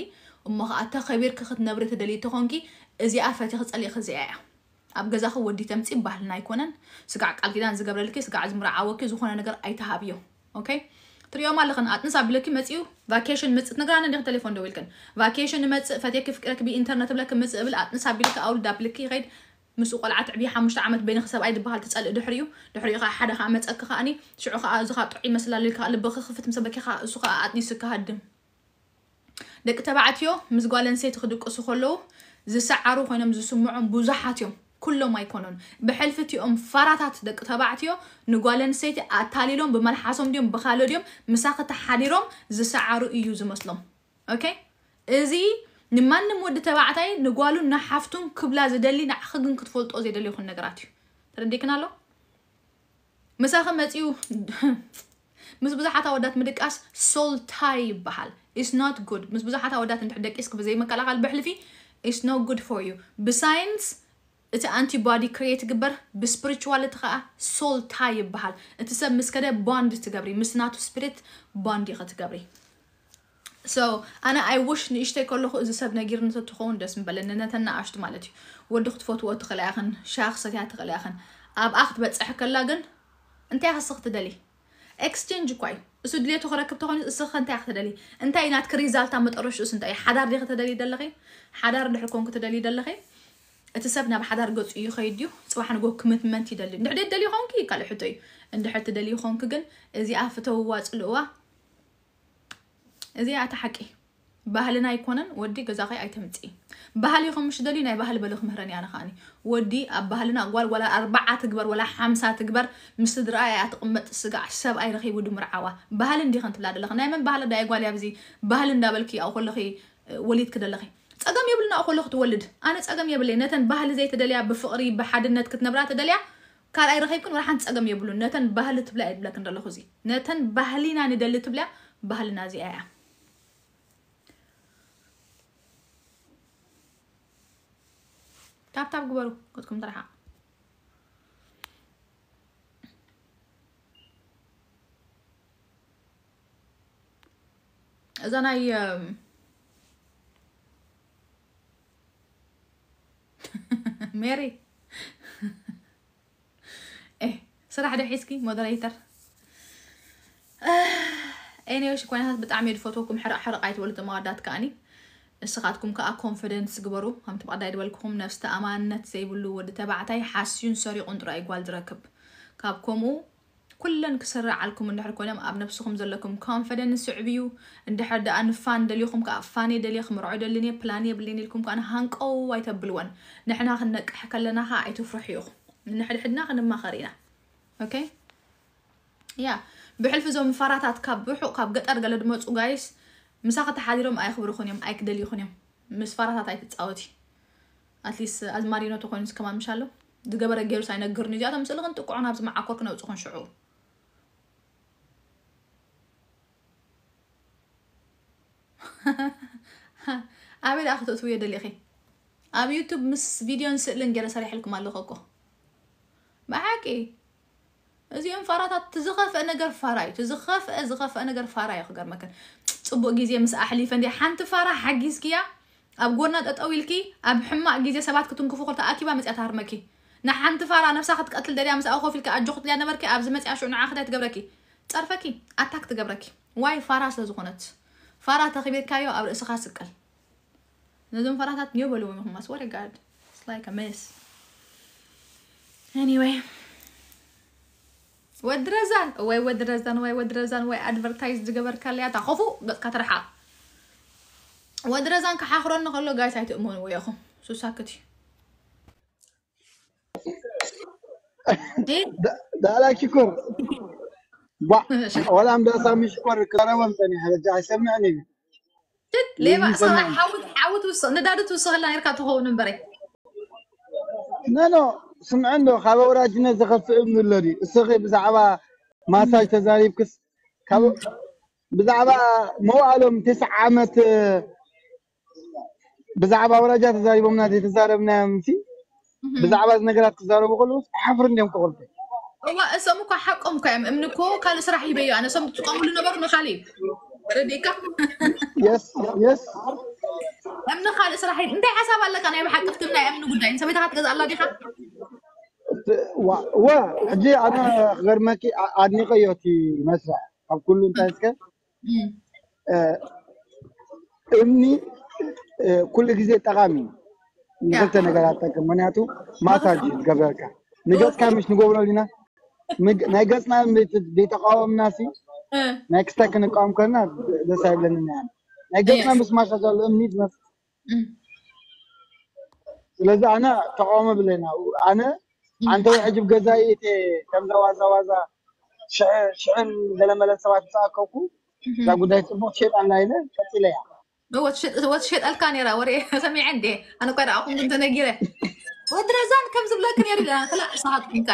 እሞ ከዓ ተኸቢርክ ክትነብሪ ትደሊ እተኮንኪ እዚኣ ፈቲ ክፀሊእክ እዚኣ እያ ኣብ ገዛኺ ወዲ ተምፂ ባህልና ኣይኮነን ስጋዕ ቃል ኪዳን ዝገብረልኪ ስጋዕ ዝምርዓወኪ ዝኾነ ነገር ኣይተሃብዮ ኦኬ ትሪኦም ኣለኽን ኣጥንስ ኣቢለኪ መፂኡ ቫኬሽን ምፅእ ትነግራኒ እንዲክ ቴሌፎን ደው ኢልክን ቫኬሽን መፅእ ፈትየኪ ፍቅረክቢ ኢንተርነት ብለኪ ምፅእ እብል ኣጥንስ ኣቢልኪ ኣውልድ ኣቢልኪ ይኸይድ ምስኡ ቆልዓ ትዕብዪ ሓሙሽተ ዓመት በይኒ ሰብኣይ ድበሃል ትፀልእ ድሕሪኡ ድሕሪኡ ከዓ ሓደ ከዓ መፀኪ ከዓኒ ሽዑ ከዓ እዚ ከዓ ጥዑይ መስላልልካ ልበኺ ክፍት ምስ በኪ ከዓ እሱ ከዓ ኣጥኒሱ ክሃድም ደቂ ተባዕትዮ ምስ ጓል ኣንሰይቲ ክድቅሱ ከለዉ ዝሰዓሩ ኮይኖም ዝስምዖም ብዙሓት እዮም كلهم يكونون بحلفت يوم فراتات دق تبعتيو نقولن سيت أتاليلهم بملحسهم ديهم بخالو ديهم مساقة حديرهم زسعارو إيو مسلم أوكي إزي نمانم ود تبعتاي نقولو نحفتون كبلا زدلي نعخدن كتفولت أو زيدلي خلنا نقراتيو ترديكنا لو مساخة متيو مس مدك أس سول تاي بحال it's not good مس بزحات أودات انت اسك بزي مكالاقال بحلفي it's not good for you بساينس እቲ ኣንቲቦዲ ክሬት ግበር ብስፕሪቹዋልቲ ከዓ ሶልታ ይበሃል እቲ ሰብ ምስ ከደ ቦንድ ትገብሪ ምስ ናቱ ስፒሪት ቦንድ ኢኸ ትገብሪ ሶ ኣነ ኣይ ውሽ ንእሽተይ ከለኹ እዚ ሰብ ነጊርነት እትኸውን ደስ ምበለኒ ነተን ንኣሽቱ ማለት እዩ ወዲ ክትፈትዎ ትኽእል ኢኽን ሻክሰትያ ትኽእል ኢኽን ኣብኣ ክትበፅሕ ከላ ግን እንታይ ክስ ክትደሊ ኤክስቼንጅ እኳ እዩ እሱ ድሌቱ ክረክብ ተኾይኑ እስኸ እንታይ ክትደሊ እንታይ ናትክ ሪዛልታ መጠረሽኡስ እንታይ ሓዳር ዲ ክትደሊ ደለኺ ሓዳር ድሕር ኮን ክትደሊ ደለኺ እቲ ሰብ ናብ ሓዳር ገፁ እዩ ኸይድ ድዩ ፅባሕ ንጎ ክምትመንት ይደሊ እንድሕደ ደልዩ ኾንኪ ካልእ ሕቶ እዩ እንድሕር ትደልዩ ኾንኪ ግን እዚኣ ፍተውዋ ፅልእዋ እዚኣ እቲ ሓቂ ባህልና ኣይኮነን ወዲ ገዛ ኸይ ኣይተምፅኢ ባህሊ ይኹም ምሽ ደልዩ ናይ ባህሊ በሉ ክምህረን እያ ንኸኣኒ ወዲ ኣብ ባህልና ጓል ወላ ኣርባዓ ትግበር ወላ ሓምሳ ትግበር ምስ ስድራ እያ ትቕመጥ ስጋዕ ሰብኣይ ረኺቡ ዱ ምርዓዋ ባህሊ እንዲኸን ትብላ ደለኸ ናይ መን ባህሊ ዳይ ጓል ኣብዚ ባህሊ እንዳበልኪ ኣብኡ ከለኺ ወሊድ ክደለኺ تقام يبلنا أخو لخت ولد أنا تقام يبلي نتن بهل زي تدليع بفقري بحد النت كنت نبرة تدليع كار أي رخي يكون ورحان تقام يبلو نتن بهل تبلع يبلا كنت رلخو زي نتن بهلين عن دل تبلع بهل نازي آيا تاب تاب قبرو قدكم طرحا إذا أنا ميري ايه eh, صراحه ده حيسكي مودريتر اه اني وش كوين بتعمل فوتوكم حرق حرق ايت ولد ماردات كاني اسخاتكم كا كونفيدنس قبرو هم تبقى دايد ولكم نفس تامانه سيبلو ود تبعتاي حاسين سوري قندرا ايقوال دركب كابكمو كلن كسرع عليكم النحر كلهم أب نفسكم زلكم كونفيدنس سعبيو النحر ده أنا فان دليكم كأفاني دليكم رعي دليني بلاني بليني لكم كأنا هانك أو وايت بلون نحن هاخن حكى لنا ها عيت وفرحيو النحر حدنا خن ما خرينا أوكي يا بحلف زوم فرات أتكاب بحو قاب قد أرجع لدموت وجايس مساقة حاليهم أيخ بروخنيم أيك دليخنيم مس فرات أتايت تأوتي أتليس أزمارينو تكونس كمان مشالو دقبرة جيروس أنا قرنجات أمس لغن تقعنا بس معكوك نوت تكون شعور ابي اخذ تويه دلي اخي ام يوتيوب مس فيديو نسالن جرى صريح لكم على اخوكو معك ايه ازي انفرات تزخف انا غير فراي تزخف ازخف انا غير فراي اخو غير مكان تصبو غيزي مس احلي فندي حنت فرا حقيسكيا اب غورنا تطوي لكي اب حما غيزي سبات كنتم كفو قلت اكيبا مزيات هرمكي نا حنت فرا نفسها تقتل دريا مس اخو فيك اجخت لي انا مركي اب زمتي اشو نعاخذ تقبركي تعرفكي اتاك تقبركي واي فراس لزخونت ፋራ ተኺቢርካዮ ኣብ ርእስኻ ስቀል ነዞም ፋራታት ንዮ በልዎም ይኹም ኣስወደ ጋድ ስላይክ መስ ኤኒወይ ወዲ ረዛን ወይ ወዲ ረዛን ወይ ወዲ ረዛን ወይ ኣድቨርታይዝ ዝገበርካለያ ታኸፉ ገፅካ ትርሓቕ ወዲ ረዛን ክሓኽረኒ ከሎ ጋይስ ኣይትእመኑ ወይ ኢኹም ሱሳክት እዩ ዳላ ኪኮር ولا عم بيصير مش كور كرة ومتني هذا جاي سمعني ليه ما صراحة حاول حاول توصل ندادة توصل لها يركع تهون نبري نانو سمعنا خاب وراجنا زخف ابن اللري السخي بزعبا ماساج تزاريب كس خاب بزعبا مو علم تسع عمت بزعبا وراجا تزاريب ومنا تزاربنا مسي بزعبا نقرات تزارب وقلوا حفر اليوم كقولتي هو سمو حقهم كم امنكو كان سرح يبيو انا سمت تقوم لنا برنا خالي رديكا يس يس امن خالي سرح انت حساب لك انا بحق تمنا امن غدا انت سميت حتى الله ديخا و حجي انا غير ما كي ادني قيوتي مسرح او كله انت اسكا امني كل جزء تقامي نقلت نقلاتك منياتو ما ساجي قبلك نجوت كامش نقول لنا ናይ ገፅና ዘይተቃወምና ሲ ናይ ክስታይ ክንቃወም ከለና ደስ ኣይብለንን ያ ናይ ገፅና ምስ ማሻ ዘሎ እምኒ ዝመስል ስለዚ ኣነ ተቃወመ ብለና ኣነ ኣንተ ውን ሕጂ ብገዛኢ እቲ ከምዛ ዋዛ ዋዛ ሽዕን ገለመለ ሰባት ተኣከብኩ እዛ ጉዳይ ፅቡቅ ትሸጣላ ኢለ ቀፂለ እያ ወትሸጣልካ ነራ ወርኤ ሰሚዐ እንዴ ኣነ ኳ ደኣኹም ክንተነጊረ ወድረዛን ከም ዝብለክ ነይሩ ኢለና ክላዕ ሰኻትኩምካ